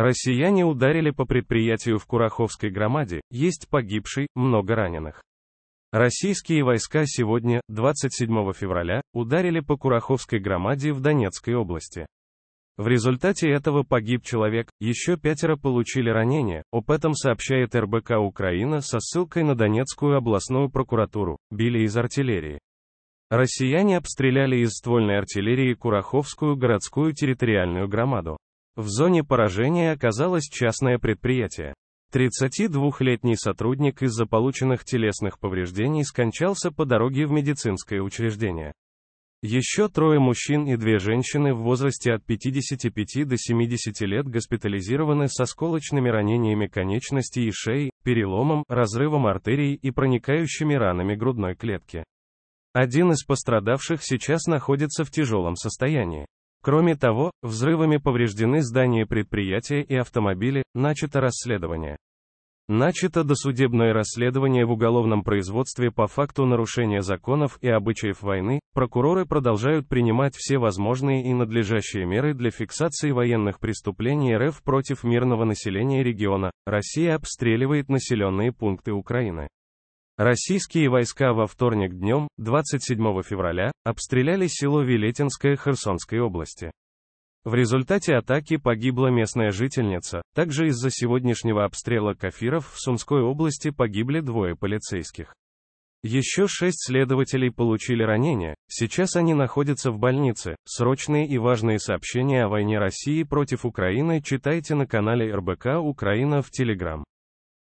Россияне ударили по предприятию в Кураховской громаде, есть погибший, много раненых. Российские войска сегодня, 27 февраля, ударили по Кураховской громаде в Донецкой области. В результате этого погиб человек, еще пятеро получили ранения, об этом сообщает РБК Украина со ссылкой на Донецкую областную прокуратуру, били из артиллерии. Россияне обстреляли из ствольной артиллерии Кураховскую городскую территориальную громаду. В зоне поражения оказалось частное предприятие. 32-летний сотрудник из-за полученных телесных повреждений скончался по дороге в медицинское учреждение. Еще трое мужчин и две женщины в возрасте от 55 до 70 лет госпитализированы с осколочными ранениями конечностей и шеи, переломом, разрывом артерий и проникающими ранами грудной клетки. Один из пострадавших сейчас находится в тяжелом состоянии. Кроме того, взрывами повреждены здания предприятия и автомобили, начато расследование. Начато досудебное расследование в уголовном производстве по факту нарушения законов и обычаев войны, прокуроры продолжают принимать все возможные и надлежащие меры для фиксации военных преступлений РФ против мирного населения региона. Россия обстреливает населенные пункты Украины. Российские войска во вторник днем, 27 февраля, обстреляли село Велетинское Херсонской области. В результате атаки погибла местная жительница, также из-за сегодняшнего обстрела кафиров в Сумской области погибли двое полицейских. Еще шесть следователей получили ранения, сейчас они находятся в больнице. Срочные и важные сообщения о войне России против Украины читайте на канале РБК Украина в Телеграм.